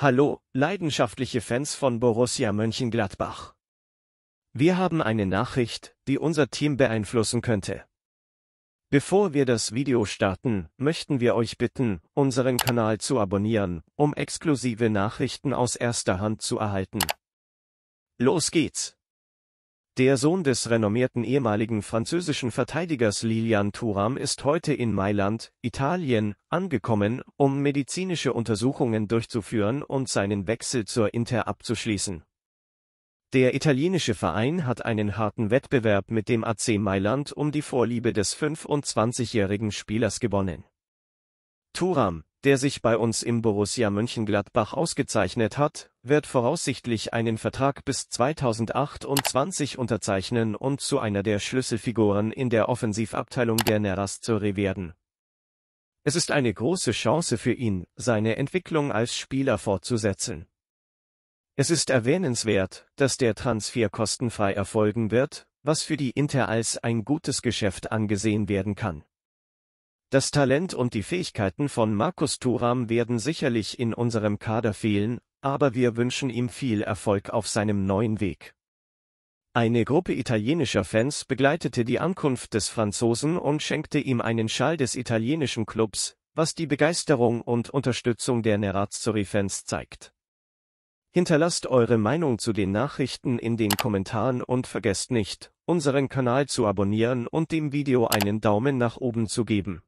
Hallo, leidenschaftliche Fans von Borussia Mönchengladbach. Wir haben eine Nachricht, die unser Team beeinflussen könnte. Bevor wir das Video starten, möchten wir euch bitten, unseren Kanal zu abonnieren, um exklusive Nachrichten aus erster Hand zu erhalten. Los geht's! Der Sohn des renommierten ehemaligen französischen Verteidigers Lilian Thuram ist heute in Mailand, Italien, angekommen, um medizinische Untersuchungen durchzuführen und seinen Wechsel zur Inter abzuschließen. Der italienische Verein hat einen harten Wettbewerb mit dem AC Mailand um die Vorliebe des 25-jährigen Spielers gewonnen. Thuram, der sich bei uns im Borussia Mönchengladbach ausgezeichnet hat, wird voraussichtlich einen Vertrag bis 2028 unterzeichnen und zu einer der Schlüsselfiguren in der Offensivabteilung der Nerazzurri werden. Es ist eine große Chance für ihn, seine Entwicklung als Spieler fortzusetzen. Es ist erwähnenswert, dass der Transfer kostenfrei erfolgen wird, was für die Inter als ein gutes Geschäft angesehen werden kann. Das Talent und die Fähigkeiten von Markus Thuram werden sicherlich in unserem Kader fehlen, aber wir wünschen ihm viel Erfolg auf seinem neuen Weg. Eine Gruppe italienischer Fans begleitete die Ankunft des Franzosen und schenkte ihm einen Schall des italienischen Clubs, was die Begeisterung und Unterstützung der Nerazzurri-Fans zeigt. Hinterlasst eure Meinung zu den Nachrichten in den Kommentaren und vergesst nicht, unseren Kanal zu abonnieren und dem Video einen Daumen nach oben zu geben.